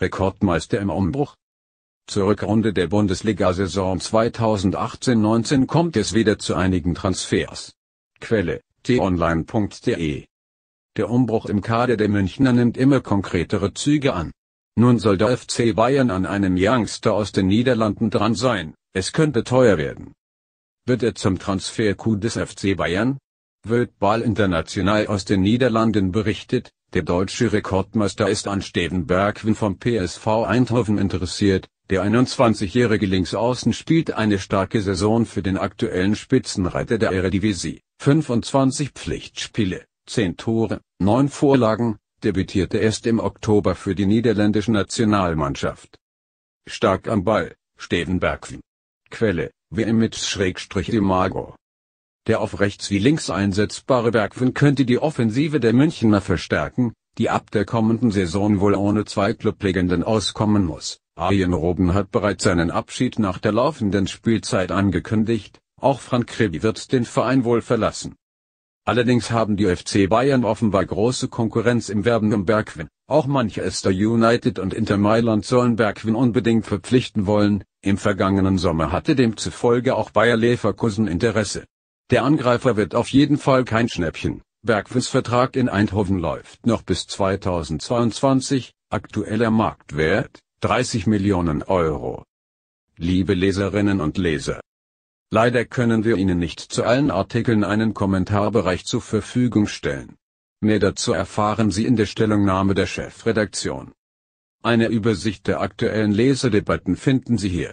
Rekordmeister im Umbruch? Zur Rückrunde der Bundesliga-Saison 2018-19 kommt es wieder zu einigen Transfers. Quelle: t-online.de Der Umbruch im Kader der Münchner nimmt immer konkretere Züge an. Nun soll der FC Bayern an einem Youngster aus den Niederlanden dran sein, es könnte teuer werden. Wird er zum Transfer-Coup des FC Bayern? Wird Ball international aus den Niederlanden berichtet, der deutsche Rekordmeister ist an Steven Bergwin vom PSV Eindhoven interessiert. Der 21-jährige Linksaußen spielt eine starke Saison für den aktuellen Spitzenreiter der Eredivisie. 25 Pflichtspiele, 10 Tore, 9 Vorlagen, debütierte erst im Oktober für die niederländische Nationalmannschaft. Stark am Ball, Steven Bergwin. Quelle, WM mit Schrägstrich imago der auf rechts wie links einsetzbare Bergwin könnte die Offensive der Münchner verstärken, die ab der kommenden Saison wohl ohne zwei Clublegenden auskommen muss. Arjen Robben hat bereits seinen Abschied nach der laufenden Spielzeit angekündigt, auch Frank Krebi wird den Verein wohl verlassen. Allerdings haben die FC Bayern offenbar große Konkurrenz im Werben um Bergwin. Auch Manchester United und Inter Mailand sollen Bergwin unbedingt verpflichten wollen. Im vergangenen Sommer hatte demzufolge auch Bayer Leverkusen Interesse. Der Angreifer wird auf jeden Fall kein Schnäppchen. Bergfins Vertrag in Eindhoven läuft noch bis 2022, aktueller Marktwert 30 Millionen Euro. Liebe Leserinnen und Leser. Leider können wir Ihnen nicht zu allen Artikeln einen Kommentarbereich zur Verfügung stellen. Mehr dazu erfahren Sie in der Stellungnahme der Chefredaktion. Eine Übersicht der aktuellen Leserdebatten finden Sie hier.